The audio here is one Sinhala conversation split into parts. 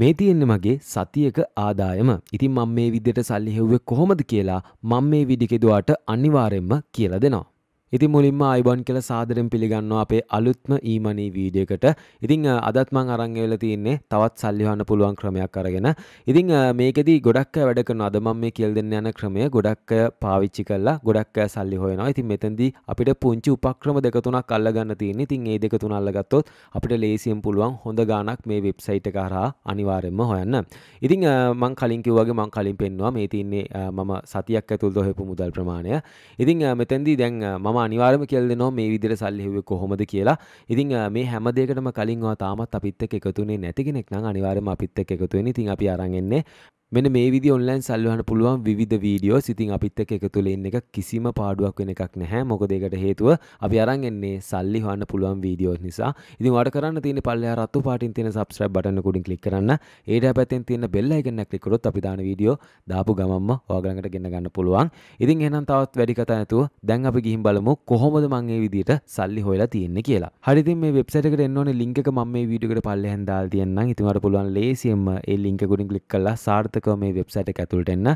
මේ තියෙන්නේ මගේ සතියක ආදායම. ඉතින් මම මේ විදිහට සල්ලි හෙව්වේ කොහොමද කියලා මම මේ විදිහේ දුවට අනිවාර්යෙන්ම කියලා දෙනවා. ඉති මුලින්ම අයිබොන් කියල සාදරෙන් පිළිගන්නවා අපේ අලුත්ම ඊමනී වීඩියකට ඉතිං අදත්මං අරංගවෙල තියන්නේ තවත් සල්ලිහන්න පුළුවන් ක්‍රමයක් අරගෙන ඉතිං මේකෙදී ගොඩක් වැඩ කරන අදමම් මේ කියල් දෙන්න යන ක්‍රමය ගොඩක් පාවිච්චි කල්ලා ගොඩක් සල්ලි හොයනවා ඉතින් මෙතැදී අපිට පුංචි උපක්‍රම දෙකතුනක් අල්ලගන්න තියන්න ඉතින් ඒ දෙකතුන අල්ලගත්තොත් අපිට ලේසියෙන් පුළුවන් හොඳ ගානක් මේ වෙබ්සයිට කරා අනිවාරෙන්ම හොයන්න ඉතිං මං කලින්කිව්වගේ මං කලින් පෙන්වා මේ තින්නේ මම සතියක් ඇතුල් දොහෙපු මුදල් ප්‍රමාණය ඉතිං මෙතැදී දැන් මම අනිවාර්ම කෙල් දෙනවා මේ විදිර සල්ලිහෙව කොහොමද කියලා ඉතින් මේ හැමදේකටම කලින්වා තාමත් අපිත්ත එකතුනේ නැතිගෙනෙක් නම් අනිවාර්ම අපිත්ත එකතුවෙන ඉතින් අපි අරගෙන්නේ මෙන මේ විදි ඔන්ලයින් සල්වහන පුළුවන් විධ වීඩියෝ සිතින් අපිත් එක එකතුළ එන්න එක කිසිම පාඩුවක් වෙන එකක් නැහැ මොකදේකට හේතුව අපි අරන් එන්නේ සල්ලි හන්න පුළුවන් වීඩියෝ නිසා ඉතින් වට කරන්න තියෙන පල්ලෙහා රත්තු පාටින් තියෙන subscribe button උඩින් click කරන්න ඊට පැත්තෙන් තියෙන bell icon එක click කරොත් අපි දාන වීඩියෝ දාපු ගමන්ම ඔයගලඟට ගෙන්න ගන්න පුළුවන් ඉතින් එහෙනම් තවත් වැඩි කතා නැතුව දැන් අපි ගිහින් බලමු කොහොමද මං මේ විදියට සල්ලි හොයලා තියෙන්නේ කියලා හරි ඉතින් මේ වෙබ්සයිට් එකට එන්න ඕනේ ලින්ක් එක මම මේ වීඩියෝ එකට පල්ලෙහෙන් දාලා තියන්නම් ඉතින් ඔයාලට පුළුවන් ලේසියෙන්ම ඒ ලින්ක් එක උඩින් click කරලා සාර්ථක සාර්ථකව මේ වෙබ්සයිට් එක ඇතුළට එන්න.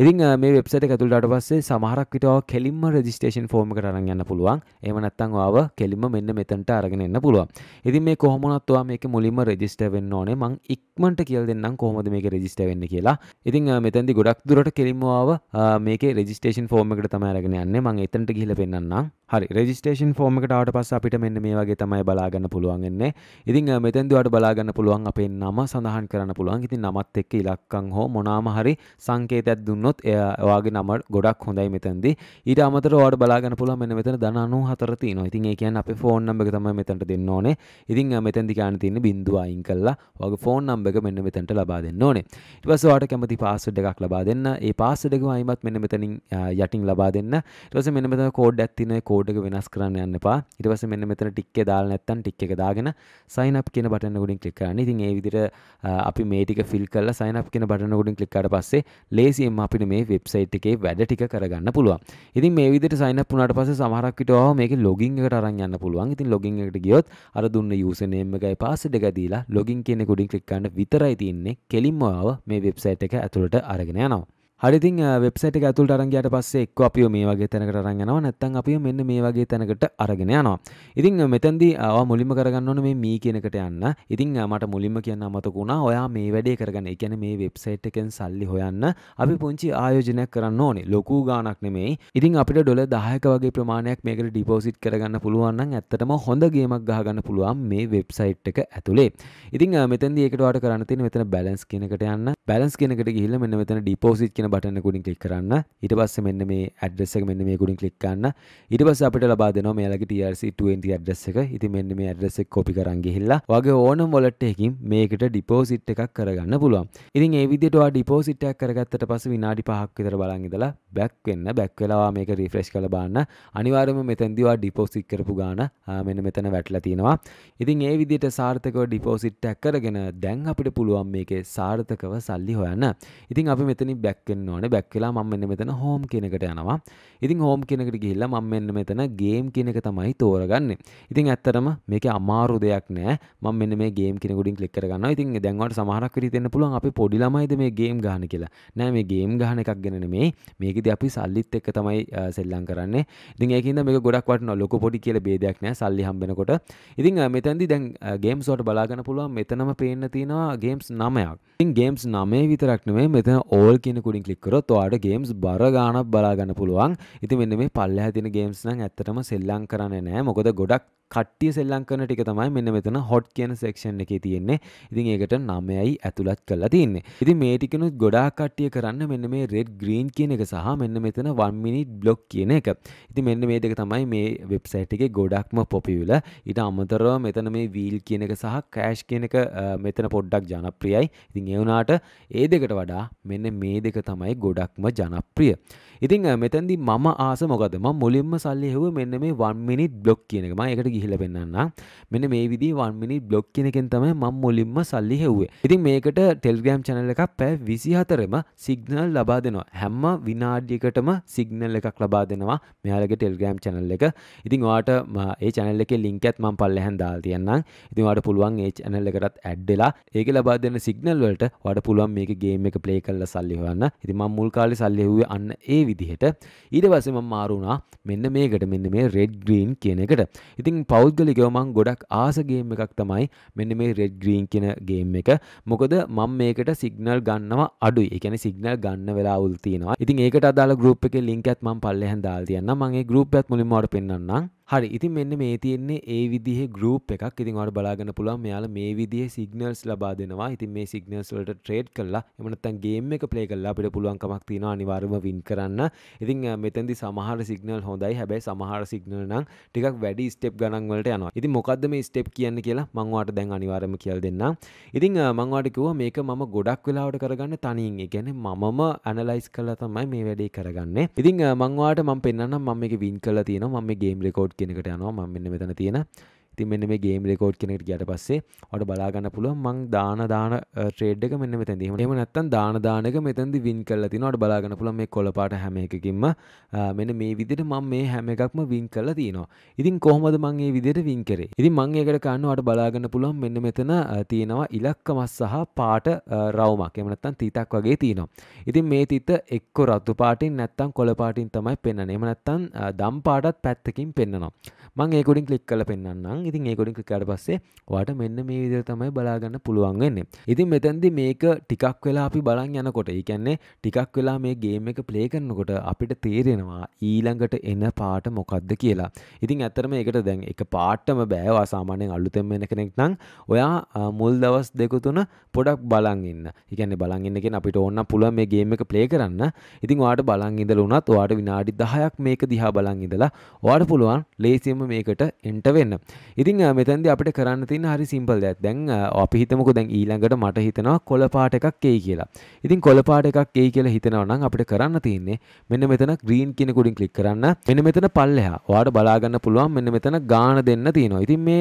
ඉතින් මේ වෙබ්සයිට් එක ඇතුළට ආවට පස්සේ සමහරක් විට ඔයාව කෙලින්ම රෙජිස්ට්‍රේෂන් ෆෝම් එකට අරන් යන්න පුළුවන්. එහෙම නැත්නම් ඔයාව කෙලින්ම මෙන්න මෙතනට අරගෙන එන්න පුළුවන්. ඉතින් මේ කොහොම වුණත් ඔයා මේක මුලින්ම රෙජිස්ටර් වෙන්න ඕනේ. මං ඉක්මනට කියලා දෙන්නම් කොහොමද මේක රෙජිස්ටර් වෙන්නේ කියලා. ඉතින් මෙතෙන්දී ගොඩක් දුරට කෙලින්ම ඔයාව මේකේ රෙජිස්ට්‍රේෂන් ෆෝම් එකට තමයි අරගෙන යන්නේ. මං එතනට ගිහිල්ලා පෙන්නන්නම්. හරි රෙජිස්ටේෂන් ෆෝර්ම් එකට ආවට පස්සේ අපිට මෙන්න මේ වගේ තමයි බලාගන්න පුළුවන් වෙන්නේ. ඉතින් මෙතෙන්දී ඔයාලට බලාගන්න පුළුවන් අපේ නම සඳහන් කරන්න පුළුවන්. ඉතින් නමත් එක්ක ඉලක්කම් හෝ මොනවාම හරි සංකේතයක් දුන්නොත් ඔයාගේ නම ගොඩක් හොඳයි මෙතෙන්දී. ඊට අමතරව ඔයාලට බලාගන්න පුළුවන් මෙන්න මෙතන ධන 94 තියෙනවා. ඉතින් ඒ කියන්නේ අපේ ෆෝන් නම්බර් එක තමයි මෙතනට දෙන්න ඕනේ. ඉතින් මෙතෙන්දී කියන්න තියෙන්නේ බිඳුව අයින් කරලා ඔයාගේ ෆෝන් නම්බර් එක මෙන්න මෙතනට ලබා දෙන්න ඕනේ. ඊට පස්සේ ඔයාලට කැමති පාස්වර්ඩ් එකක් ලබා දෙන්න. ඒ පාස්වර්ඩ් එකම අයිමත් මෙන්න මෙතනින් යටින් ලබා දෙන්න. ඊට පස්සේ මෙන්න මෙතන කෝඩ් එකක් තියෙනවා. කෝඩ් එක වෙනස් කරන්න යන්න එපා. ඊට පස්සේ මෙන්න මෙතන ටික් එක දාලා නැත්නම් ටික් එක දාගෙන sign up කියන බටන් එක උඩින් ක්ලික් කරන්න. ඉතින් ඒ විදිහට අපි මේ ටික ෆිල් කරලා sign up කියන බටන් එක උඩින් ක්ලික් කරලා පස්සේ ලේසියෙන්ම අපිට මේ වෙබ්සයිට් එකේ වැඩ ටික කරගන්න පුළුවන්. ඉතින් මේ විදිහට sign up වුණාට පස්සේ සමහරක් විට ආව මේකේ login එකට අරන් යන්න පුළුවන්. ඉතින් login එකට ගියොත් අර දුන්න user name එකයි password එක දීලා login කියන එක උඩින් ක්ලික් කරන්න විතරයි තියෙන්නේ. කෙලින්ම ආව මේ වෙබ්සයිට් එක ඇතුළට අරගෙන යනවා. හරිතින් වෙබ්සට ඇතුල් අරන්ගේට පස්සේ එක් අපිය මේ වගේ තැනකට අරගෙනවා නැත්තන් අපි මෙන්න මේ වගේ තැනකට අරගෙන යනවා ඉතින් මෙතැන්දි ආවා මුලිම කරගන්න ඕන මේ මී කියනකට යන්න ඉතින් මට මුලින්ම කියන්න අමතකුණා ඔයා මේ වැඩේ කරගන්න එකැන මේ වෙබ්සයිට් එකෙන් සල්ලි හොයන්න අපි පුංචි ආයෝජනයක් කරන්න ඕනේ ලොකු ගානක් නෙමෙයි ඉතින් අපිට ඩොල දායක වගේ ප්‍රමාණයක් මේකට ඩිපෝසිට් කරගන්න පුළුවන් නම් ඇත්තටම හොඳ ගේමක් ගහගන්න පුළුවන් මේ වෙබ්සයිට් එක ඇතුලේ ඉතින් මෙතෙන්දී ඒකට වාට කරන්න තියෙන මෙතන බැලන්ස් කියනකට යන්න බැලන්ස් කියනකට ගිහිල්ලා මෙන්න මෙතන ඩිපෝසිට් කියන තියෙන බටන ගුඩින් කලික් කරන්න ඉට පස්ස මෙන්න මේ ඇඩ්‍රෙස එක මෙන්න මේ ගුඩින් කලික් කන්න ඉට පස අපට ලබාදන මේලගේ TRC20 ඇඩ්‍රෙස එක ඉති මෙන්න මේ ඇඩ්‍රෙසෙක් කොපි කරන්ගෙහිල්ලා වගේ ඕනම් වොලට්ටයකින් මේකට ඩිපෝසිට් එකක් කරගන්න පුළුවන් ඉතින් ඒවිදිටවා ඩිපෝසිට්ටයක් කරගත්තට පස විනාඩි පහක් විතර බලංගිදලා බැක්වෙන්න බැක්වෙලා මේක රිෆ්‍රෙස්් කළ බාන්න අනිවාර්ම මෙතැන්දිවා ඩිපෝසිට් කරපු ගාන මෙන්න මෙතන වැටලා තියෙනවා ඉතින් ඒ විදිහට සාර්ථකව ඩිපෝසිට් එකක් කරගෙන දැන් අපිට පුළුවන් මේකේ සාර්ථකව සල්ලි හොයන්න ඉතින් අපි මෙතනින් බැක්වෙන්න වෙන්න ඕනේ බැක් වෙලා මම මෙන්න මෙතන හෝම් කියනකට යනවා. ඉතින් හෝම් කියනකට ගිහිල්ලා මම මෙන්න මෙතන ගේම් කියනක තමයි තෝරගන්නේ. ඉතින් ඇත්තටම මේකේ අමාරු දෙයක් නෑ. මම මෙන්න මේ ගේම් කියන කොටින් ක්ලික් කරගන්නවා. ඉතින් දැන් ඔයාලට සමහරක් විදිහට දෙන්න පුළුවන් අපි පොඩි ළමයිද මේ ගේම් ගහන කියලා. නෑ මේ ගේම් ගහන එකක් ගැන නෙමෙයි. මේකෙදි අපි සල්ලිත් එක්ක තමයි සෙල්ලම් කරන්නේ. ඉතින් ඒකින්ද මේක ගොඩක් වටිනවා. ලොකු පොඩි කියලා බේදයක් නෑ සල්ලි හම්බෙනකොට. ඉතින් මෙතනදී දැන් ගේම්ස් වලට බලාගන්න පුළුවන් මෙතනම පේන්න තියෙනවා ගේම්ස් 9ක්. ඉතින් ගේම්ස් 9 විතරක් නෙමෙයි මෙතන ඕල් කියන කුඩින් කලික්කරොත් ඔයාට ගේම්ස් බර ගානක් බලාගන්න පුළුවන් ඉති මෙන්න මේ පල්ල හැතින ගේම්ස් නම් ඇත්තටම සෙල්ලං කරන්න නෑ මොකද ගොඩක් කට්ටිය සෙල්ලං කරන ටික තමයි මෙන්න මෙතන හොට් කියන සෙක්ෂන් එකේ තියෙන්නේ. ඉතින් ඒකට නමයයි ඇතුළත් කරලා තියෙන්නේ. ඉතින් මේ ටිකනුත් ගොඩාක් කට්ටිය කරන්න මෙන්න මේ රෙඩ් ග්‍රීන් කියන එක සහ මෙන්න මෙතන 1 minute block කියන එක. ඉතින් මෙන්න මේ දෙක තමයි මේ වෙබ්සයිට් එකේ ගොඩක්ම පොපියුලර්. ඊට අමතරව මෙතන මේ වීල් කියන එක සහ ක්‍රෑෂ් කියන එක මෙතන පොඩ්ඩක් ජනප්‍රියයි. ඉතින් ඒ වුණාට ඒ දෙකට වඩා මෙන්න මේ දෙක තමයි ගොඩක්ම ජනප්‍රිය. ඉතින් මෙතැදි මම ආස මොකද ම මුලින්ම සල්ලිහව මෙන්න මේ වන්මිනිත් බ්ලොක් කියනකම එකට ගිහිල පෙන්න්න මෙන්න මේ විදි වන්මිනිත් බ්ලොක් කෙනෙකෙන් තම ම මුලින්ම සල්ලි හෙව්වේ ඉතින් මේකට ටෙල්ග්‍රම් චනල එකක් පැ විසි හතරම සිගනල් ලබා දෙනවා හැම්ම විනාඩියකටම සිගනල් එකක් ලබා දෙනවා මෙයාලගේ ටෙල්ග්‍රම් චනල් එක ඉතින් වාට ඒ චනල්ල එක ලින්කත් මම් පල්ල හැන්දාල් තියන්න ඉතින්වාට පුළුවන් ඒ චනල්ල එකටත් ඇඩ්ඩෙලා ඒක ලබා දෙන්න සිගනල් වලට වඩ පුළුවන් මේක ගේම එක පලේ කල්ල සල්ලිහවන්න ඉතින් මම් මුල්කාලි සල්ලිහුවේ අන්න ඒ විදිහට ඊටවසේ මම මාරුණා මෙන්න මේකට මෙන්න මේ රෙඩ් ග්‍රීන් කියන එකට ඉතින් පෞද්ගලිකව මං ගොඩක් ආස ගේම් එකක් තමයි මෙන්න මේ රෙඩ් ග්‍රීන් කියන ගේම් එක මොකද මම මේකට සිග්නල් ගන්නවා අඩුයි ඒ කියන්නේ සිග්නල් ගන්න වෙලාවල් තියෙනවා ඉතින් ඒකට අදාළ ගෲප් එකේ ලින්ක් එකත් මම පල්ලෙහෙන් දාලා තියන්නම් මම ඒ ගෲප් එකත් මුලින්ම ඔයාලට පෙන්නන්නම් හරි ඉතින් මෙන්න මේ තියෙන්නේ ඒ විදිහ ගරුප් එකක් ඉතින් ඔයාලට බලාගන්න පුළුවන් මෙයාලා මේ විදිහේ සිග්නල්ස් ලබා දෙනවා. ඉතින් මේ සිග්නල්ස් වලට ට්‍රේඩ් කරලා එහෙම නැත්නම් ගේම් එක ප්ලේ කරලා අපිට පුළුවන් කමක් තියෙනවා අනිවාර්යම වින් කරන්න. ඉතින් මෙතෙන්දි සමහර සිග්නල් හොඳයි. හැබැයි සමහර සිග්නල් නම් ටිකක් වැඩි ස්ටෙප් ගණන් වලට යනවා. ඉතින් මොකද්ද මේ ස්ටෙප් කියන්නේ කියලා මම ඔයාලට දැන් අනිවාර්යම කියලා දෙන්නම්. ඉතින් මම ඔයාලට කිව්වා මේක මම ගොඩක් වෙලාවට කරගන්නේ තනියෙන්. ඒ කියන්නේ මමම ඇනලයිස් කරලා තමයි මේ වැඩේ කරගන්නේ. ඉතින් මම ඔයාලට මම පෙන්නන්නම් මම මේක වින් කරලා තියෙනවා. මම මේ ගේම් රෙකෝඩ් කෙනෙකට යනවා මම මෙන්න මෙතන තියෙන ති මෙන්න මේ ගේම් රෙකෝඩ් කෙනෙට ගට පස්සේ ඔට බලාගන්න පුළුව මං දාන දාන ට්‍රේඩ්ක මෙන්න මෙතැදීම එම නත්තන් දාන දානක මෙතැදි වින් කල්ල තිනට බලාගන්න පුළ මේ කොලපාට හැම එකකින්ම මෙන මේ විදිට මං මේ හැම එකක්ම වින් කල්ල තියනවා ඉතින් කොහමද මංගේ විදිට වින් කරේ ඉති මං ඒකට කන්නවාට බලාගන්න පුළුවන් මෙන්න මෙතන තියෙනවා ඉලක්ක මස් සහ පාට රවමක් එමනත්තන් තීතක් වගේ තියනවා ඉතින් මේ තිත එක්කො රත්තු පාටින් නැත්තම් කොලපාටින් තමයි පෙන්න්න එමනත්තන් දම් පාටත් පැත්තකින් පෙන්න්නනවා මං ඒකුඩින් කලික් කල පෙන්න්නම් ඉතින් ඒකොඩින් ක්‍රිකාට පස්සේ වාට මෙන්න මේ විදිර තමයි බලාගන්න පුළුවන් වෙන්නේ ඉතින් මෙතැන්දි මේක ටිකක් වෙලා අපි බලන් යනකොට ඒකැන්නේ ටිකක් වෙලා මේ ගේම එක ප්ලේ කරනකොට අපිට තේරෙනවා ඊළඟට එන පාට මොකක්ද කියලා ඉතින් ඇත්තරම එකට දැන් එක පාට්ටම බෑවා සාමානයෙන් අල්ලුතෙම එන කෙනෙක් නම් ඔයා මුල් දවස් දෙකුතුන පොඩක් බලන් ඉන්න ඉගැන්න බලන්ඉන්නකෙන් අපිට ඔන්න පුළුව මේ ගේම එක ප්ලේ කරන්න ඉතින් වාට බලන් ඉඳල වුණත් වාට විනාඩි දහයක් මේක දිහා බලන් ඉඳලා වාට පුළුවන් ලේසිම මේකට එන්ට වෙන්න ඉතින් මෙතැන්ද අපට කරන්න තින් හරි සිම්පල් දෙයක් දැන් අපි හිතමක දැන් ඊළඟට මට හිතනවා කොළපාට එකක් ඒ කියලා ඉතින් කොළපාට එකක් ඒ කියලා හිතනවනම් අපට කරන්න තියන්නේ මෙන්න මෙතන ග්‍රීන් කියන කුඩින් කලික් කරන්න මෙන්න මෙතන පල්ලෙහා වාට බලාගන්න පුළුවන් මෙන්න මෙතන ගාන දෙන්න තියෙනවා ඉතින් මේ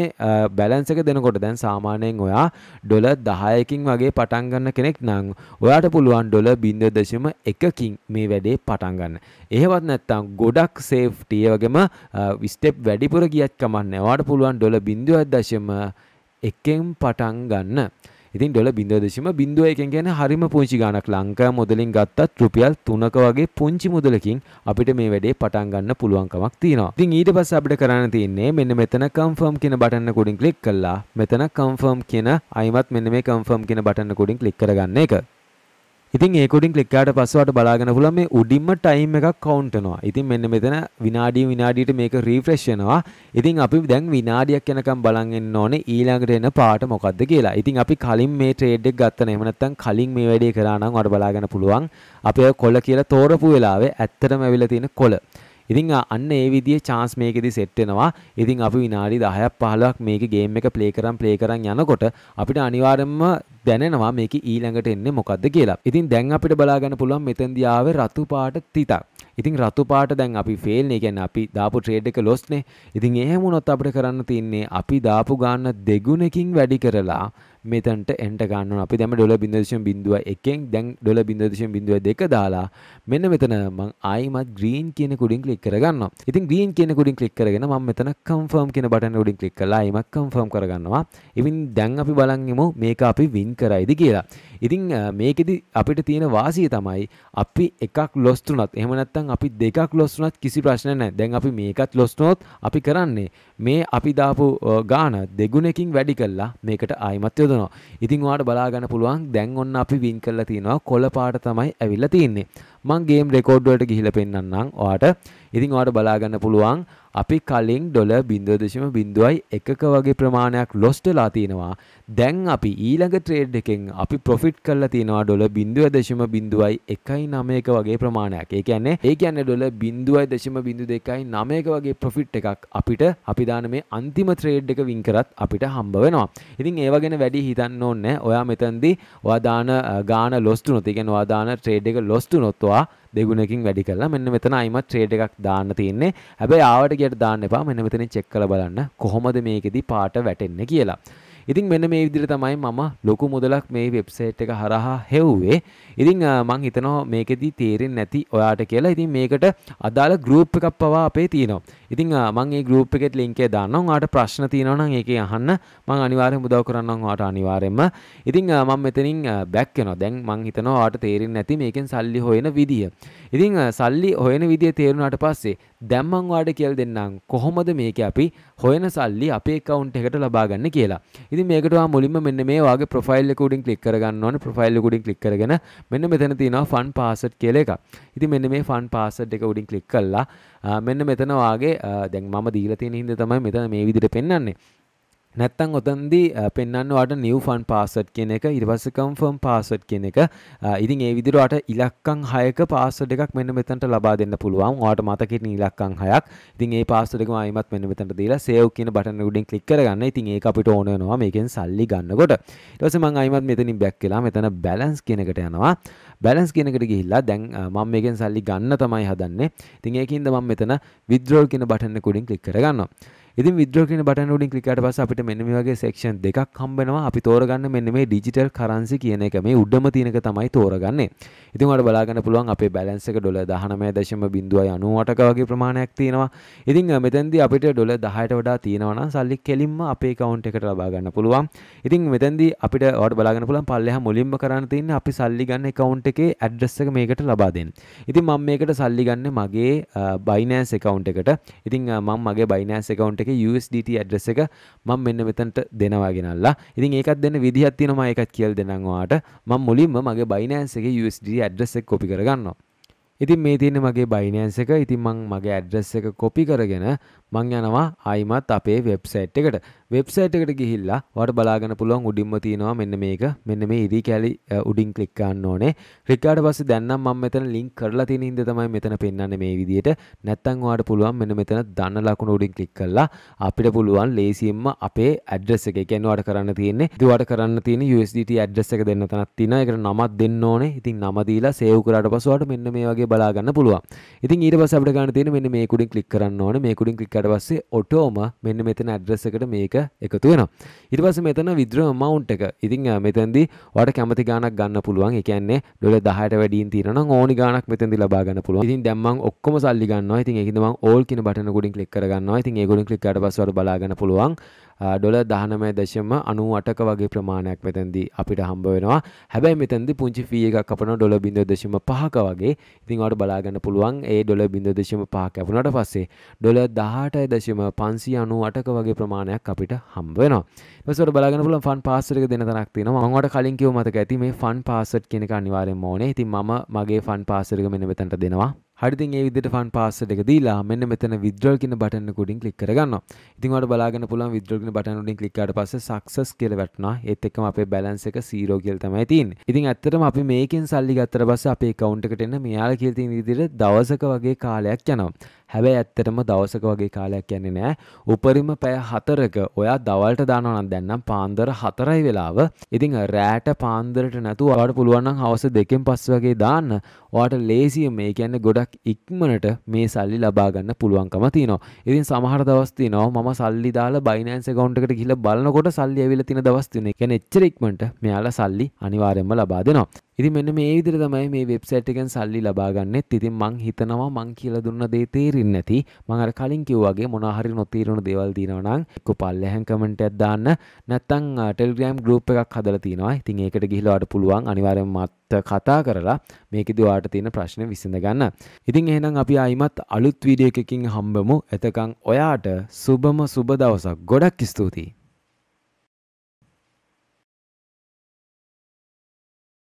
බැලන්සක දෙනකොට දැන් සාමානයෙන් ඔයා ඩොල දහයකින් වගේ පටන්ගන්න කෙනෙක් නං ඔයාට පුළුවන් ඩොල බින්ද දශම එකකින් මේ වැඩේ පටන්ගන්න එහෙවත් නැත්තම් ගොඩක් සේෆ්ටි ඒ වගේම ස්ටෙප් වැඩිපුර ගියත් කමක් නැහැ. ඔයාට පුළුවන් ඩොලර් 0.1න් පටන් ගන්න. ඉතින් ඩොල බිඳුව දශම බිඳුව එකෙන් ගැන හරිම පුංචි ගානක් ලංකා මුදලින් ගත්තත් රුපියල් 3ක වගේ පුංචි මුදලකින් අපිට මේ වැඩේ පටන් ගන්න පුළුවන්කමක් තියෙනවා. ඉතින් ඊට පස්සේ අපිට කරන්න තියෙන්නේ මෙන්න මෙතන confirm කියන බටන් එක උඩින් ක්ලික් කළා. මෙතන confirm කියන අයිමත් මෙන්න මේ confirm කියන බටන් එක උඩින් ක්ලික් කරගන්න එක. ඉතින් ඒ කොඩින් ක්ලික් කරාට පස්සේ ඔයාලට බලාගන්න පුළුවන් මේ උඩින්ම ටයිම් එකක් කවුන්ට් වෙනවා. ඉතින් මෙන්න මෙතන විනාඩිය විනාඩියට මේක රිෆ්‍රෙෂ් වෙනවා. ඉතින් අපි දැන් විනාඩියක් යනකම් බලන් ඉන්න ඕනේ ඊළඟට එන පාට මොකද්ද කියලා. ඉතින් අපි කලින් මේ ට්‍රේඩ් එක ගත්තනේ. එහෙම නැත්නම් කලින් මේ වැඩේ කරා නම් ඔයාලට බලාගන්න පුළුවන්. අපි කොළ කියලා තෝරපු වෙලාවේ ඇත්තටම ඇවිල්ලා තියෙන කොළ. ඉතින් අන්න ඒ විදිහේ chance මේකෙදි set වෙනවා. ඉතින් අපි විනාඩි 10ක් 15ක් මේක ගේම් එක play කරන් play කරන් යනකොට අපිට අනිවාර්යයෙන්ම දැනෙනවා මේක ඊළඟට එන්නේ මොකද්ද කියලා. ඉතින් දැන් අපිට බලා ගන්න පුළුවන් මෙතෙන්දී ආවේ රතු පාට තිතක්. ඉතින් රතු පාට දැන් අපි ෆේල්න ගැන අපි දාපු ට්‍රේඩ් එක ලොස්නේ ඉතින් එහෙමුණොත් අපිට කරන්න තියන්නේ අපි දාපු ගාන්න දෙගුණකින් වැඩි කරලා මෙතන්ට එන්ට ගන්න අපි දැම ඩොල බිඳදශම් බිඳුව එකෙන් දැන් ඩොල බිඳදශම් බිඳුව දෙක දාලා මෙන්න මෙතන මං ආයිමත් ග්‍රීන් කියන කුඩින් කලික් කරගන්න ඉතින් ග්‍රීන් කියන කුඩින් කලික් කරගෙන ම මෙතන කම්ෆර්ම් කියන බටන ඩින් කලික් කලා යිමක් කම්ෆර්ම් කරගන්නවා ඉවින් දැන් අපි බලන්ගමු මේක අපි වින් කරයිද කියලා ඉතින් මේකෙදි අපිට තියෙන වාසිය තමයි අපි එකක් ලොස්තුනත් එහෙම නැත්නම් අපි දෙකක් ලොස්තුනත් කිසි ප්‍රශ්න නැහැ. දැන් අපි මේකත් ලොස්නොත් අපි කරන්නේ මේ අපි දාපු ගාන දෙගුණකින් වැඩි කළා මේකට ආයිමත් යොදනවා. ඉතින් ඔයාලට බලා ගන්න පුළුවන් දැන් ඔන්න අපි වින් කරලා තිනවා කොළ පාට තමයි ඇවිල්ලා තින්නේ. මම ගේම් රෙකෝඩ් වලට ගිහිල්ලා පෙන්නන්නම් ඔයාට. ඉතින් ඔයාලට බලා ගන්න පුළුවන් අපි කලින් ඩොල බින්දුව දශම බින්දුවයි එකක වගේ ප්‍රමාණයක් ලොස්ටලා තියෙනවා දැන් අපි ඊළඟ ට්‍රේඩ් එකෙන් අපි ප්‍රොෆිට් කරලා තියෙනවා ඩොල බින්දුව දශම බින්දුවයි එකයි නමයක වගේ ප්‍රමාණයක් ඒ කියන්නේ ඒ කියන්නේ ඩොල බින්දුවයි දශම බින්දු දෙකයි නමයක වගේ ප්‍රොෆිට් එකක් අපිට අපි දාන මේ අන්තිම ට්‍රේඩ් එක වින් කරත් අපිට හම්බ වෙනවා ඉතින් ඒව ගැන වැඩි හිතන්න ඕනේ ඔයා මෙතනදී ඔයා දාන ගාන ලොස්තුනොත් ඒ කියන්නේ ඔයා දාන ට්‍රේඩ් එක ලොස්තුනොත් ඔයා දෙගුණකින් වැඩි කරලා මෙන්න මෙතන අයිමත් ට්‍රේඩ් එකක් දාන්න තියෙන්නේ. හැබැයි ආවට ගියට දාන්න එපා. මෙන්න මෙතන චෙක් කරලා බලන්න කොහොමද මේකෙදි පාට වැටෙන්නේ කියලා. ඉතින් මෙන්න මේ විදිර තමයි මම ලොකු මුදලක් මේ වෙබ්සයිට් එක හරහා හෙව්වේ ඉතින් මං හිතනවා මේකෙදී තේරෙන් නැති ඔයාට කියලා ඉතින් මේකට අදාළ ගරුප් එකක් පවා අපේ තියෙනවා ඉතින් මං ඒ ගරුප් එකට ලින්කේ දාන්නම් ඔයාට ප්‍රශ්න තියෙනවා නම් ඒකේ අහන්න මං අනිවාර්යෙන් උදව් කරන්නම් ඔයාට අනිවාර්යෙන්ම ඉතින් මම මෙතනින් බැක් වෙනවා දැන් මං හිතනවා ඔයාට තේරෙන්නේ නැති මේකෙන් සල්ලි හොයන විදිය ඉතින් සල්ලි හොයන විදිය තේරුණාට පස්සේ දැම්මන් වාට කියලා දෙන්නම් කොහොමද මේක අපි හොයන සල්ලි අපේ account එකට ලබා ගන්න කියලා. ඉතින් මේකට ඔයා මුලින්ම මෙන්න මේ වාගේ profile එක උඩින් click කරගන්න ඕනේ. profile එක උඩින් click කරගෙන මෙන්න මෙතන තියෙනවා fun password කියලා එකක්. ඉතින් මෙන්න මේ fun password එක උඩින් click කළා මෙන්න මෙතන වාගේ දැන් මම දීලා තියෙන හින්දා තමයි මෙතන මේ විදිහට පෙන්වන්නේ. නැත්තං ඔතන්දි පෙන්න්න අට නිවෆන් පාසට් කියන එක ඉරිවසකම්ෆර්ම් පාසට් කියන එක ඉතින් ඒ විදිරට ඉලක්කං හයක පාසට එකක් මෙන්න මෙතට ලබා දෙන්න පුළුවන් වාට මතකට ඉලක්කං හයක් ඉතින් ඒ පාසටක අයිමත් මෙන්න මෙතට දීලා සේව් කියන බටන ගුඩින් කලික්කරගන්න ඉතින් ඒ අපිට ඕනනවා මේකෙන් සල්ලි ගන්නකොට ටස මං අයිමත් මෙතනින් බැක් කියලා මෙතන බැලන්ස් කියනකට යනවා බැලන්ස් කියනකට ගිහිල්ලා දැන් මම මේකෙන් සල්ලි ගන්න තමයි හදන්නේ ඉතින් ඒකින්ද මම මෙතන විද්‍රෝල් කියන බටන්න කුඩින් කලික් කරගන්නවා ඉතින් withdraw කියන බටන් උඩින් click කරාට පස්සේ අපිට මෙන්න මේ වගේ section දෙකක් හම්බෙනවා. අපි තෝරගන්න මෙන්න මේ digital currency කියන එක මේ උඩම තියෙනක තමයි තෝරගන්නේ. ඉතින් ඔයාලට බලා ගන්න පුළුවන් අපේ balance එක ඩොලර් 19.98ක වගේ ප්‍රමාණයක් තියෙනවා. ඉතින් මෙතෙන්දී අපිට ඩොලර් 10ට වඩා තියෙනවා නම් සල්ලි කෙලින්ම අපේ account එකට ලබා ගන්න පුළුවන්. ඉතින් මෙතෙන්දී අපිට ඔයාලට බලා ගන්න පුළුවන් පල්ලෙහා මුලින්ම කරන්න තියෙන්නේ අපි සල්ලි ගන්න account එකේ address එක මේකට ලබා දෙන්න. ඉතින් මම මේකට සල්ලි ගන්න මගේ බයිනෑන්ස් account එකට. ඉතින් මම මගේ බයිනෑන්ස් account එක එක USDT ඇඩ්‍රස් එක මම මෙන්න මෙතනට දෙනවා ගෙනල්ලා. ඉතින් ඒකත් දෙන්න විදිහක් තියෙනවා මම ඒකත් කියලා දෙන්නම් ඔයාලට. මම මුලින්ම මගේ Binance එකේ USDT ඇඩ්‍රස් එක කොපි කරගන්නවා. ඉතින් මේ තියෙන මගේ බයිනෑන්ස එක ඉතින් මං මගේ ඇඩ්‍රස් එක කොපි කරගෙන මං යනවා ආයිමත් අපේ වෙබ්සයිට් එකට වෙබ්සයිට් එකට ගිහිල්ලා වට බලාගෙන පුළුවන් උඩින්ම තියෙනවා මෙන්න මේක මෙන්න මේ ඉරි කැලි උඩින් ක්ලික් කරන්න ඕනේ ක්ලික් කරලා පස්සේ දැන් නම් මම මෙතන ලින්ක් කරලා තියෙන හින්දා තමයි මෙතන පෙන්වන්නේ මේ විදියට නැත්තම් ඔයාලට පුළුවන් මෙන්න මෙතන දන්න ලකුණ උඩින් ක්ලික් කරලා අපිට පුළුවන් ලේසියෙන්ම අපේ ඇඩ්‍රස් එක කියන්නේ ඔයාලට කරන්න තියෙන්නේ ඉතින් ඔයාලට කරන්න තියෙන USDT ඇඩ්‍රස් එක දෙන්න තනක් තියෙනවා ඒකට නමක් දෙන්න ඕනේ ඉතින් නම දීලා සේව් කරාට පස්සේ ඔයාලට මෙන්න මේ වගේ බලා ගන්න පුළුවන්. ඉතින් ඊට පස්සේ අපිට ගන්න තියෙන්නේ මෙන්න මේ කුඩින් ක්ලික් කරන්න ඕනේ. මේ කුඩින් ක්ලික් කරාට පස්සේ ඔටෝම මෙන්න මෙතන ඇඩ්‍රස් එකට මේක එකතු වෙනවා. ඊට පස්සේ මෙතන withdraw amount එක. ඉතින් මෙතෙන්දී ඔයාලට කැමති ගාණක් ගන්න පුළුවන්. ඒ කියන්නේ ඩොලර් 10ට වැඩියෙන් තියෙනවා නම් ඕනි ගාණක් මෙතෙන්දී ලබා ගන්න පුළුවන්. ඉතින් දැන් මම ඔක්කොම සල්ලි ගන්නවා. ඉතින් ඒකින්ද මම all කියන බටන කුඩින් ක්ලික් කරගන්නවා. ඉතින් ඒ කුඩින් ක්ලික් කරාට පස්සේ ඔයාලට බලා ගන්න පුළුවන් ඩොල දහනමය දශම අනුව අටක වගේ ප්‍රමාණයක් මෙතැන්දී අපිට හම්බ වෙනවා හැබැයි මෙතැන්දි පුංචි ෆී එකක් කපන ඩොල බිඳ දශම පහක වගේ ඉතින් ඔට බලාගන්න පුළුවන් ඒ ඩොල බිඳ දශම පහක ඇපුනට පස්සේ ඩොල දහටය දශම පන්සි අනුව අටක වගේ ප්‍රමාණයක් අපිට හම්බ වෙනවා පසට බලගන පුල ෆන් පාසටක දෙන තනක් තින මට කලින් කිව මතක ඇති මේ ෆන් පාසට් කෙනෙක අනිවාරෙන් ඕන ඉති ම මගේ ෆන් පාසරක මෙන වෙතට දෙනවා හරිතින් ඒ විදිට ෆන් පාසට එක දීලා මෙන්න මෙතන විද්‍රල් කියන බටන්න කුඩින් කලික් කරගන්න ඉතින්ට බලාගන පුල විද්‍රගන බටනුඩින් කලික්කට පස සක්සස් කියල වැටනා ඒත් එක්ම අපේ බැලන්ස එක සීරෝ කියල් තමයි තින් ඉතින් ඇත්තටම අපි මේකෙන් සල්ලි ගත්තර බස අපේ කවුන්ටකටන්න මෙයාල කියල්ති විදිර දවසක වගේ කාලයක් යනවා හැබැයි ඇත්තටම දවසක වගේ කාලයක් යන්නේ නෑ උපරිම පැය හතරක ඔයා දවල්ට දානවනම් දැන්නම් පාන්දර හතරයි වෙලාව ඉතිං රෑට පාන්දරට නැතු අට පුළුවන්නම් හවස දෙකෙන් පස් වගේ දාන්න ඔයාට ලේසිය මේ කියන්න ගොඩක් ඉක්මනට මේ සල්ලි ලබාගන්න පුළුවන්කම තියනවා ඉතින් සමහර දවස්ති නෝ ම සල්ලි දාලා බයිනන්ස ගෞන්ටකට කියල බලනකොට සල්ලි ඇවිල තින දවස්තින කැන එච්චරෙක්මට මෙයාලා සල්ලි අනිවාරෙන්ම ලබා දෙනවා ඉති මෙන්න මේ විදිර තමයි මේ වෙබ්සයිට් එකෙන් සල්ලි ලබාගන්නෙත් ඉතින් මං හිතනවා මං කියලා දුන්න දේ තේරෙන්නේ නැති මං අර කලින් කිව්වාගේ මොනවා හරි නොතේරුණු දේවල් දිනනවා නම් එක්ක පල්ලෙහැන් කමෙන්ට් එකක් දාන්න නැත්නම් ටෙලිග්‍රෑම් ගෲප් එකක් හදලා තිනවා. ඉතින් ඒකට ගිහිල්ලා ඔයාලට පුළුවන් අනිවාර්යෙන් මත් කතා කරලා මේකෙදි ඔයාට තියෙන ප්‍රශ්න විසඳ ගන්න. ඉතින් එහෙනම් අපි ආයිමත් අලුත් වීඩියෝ එකකින් හම්බමු. එතකන් ඔයාට සුබම සුබ දවසක්. ගොඩක් ස්තුතියි.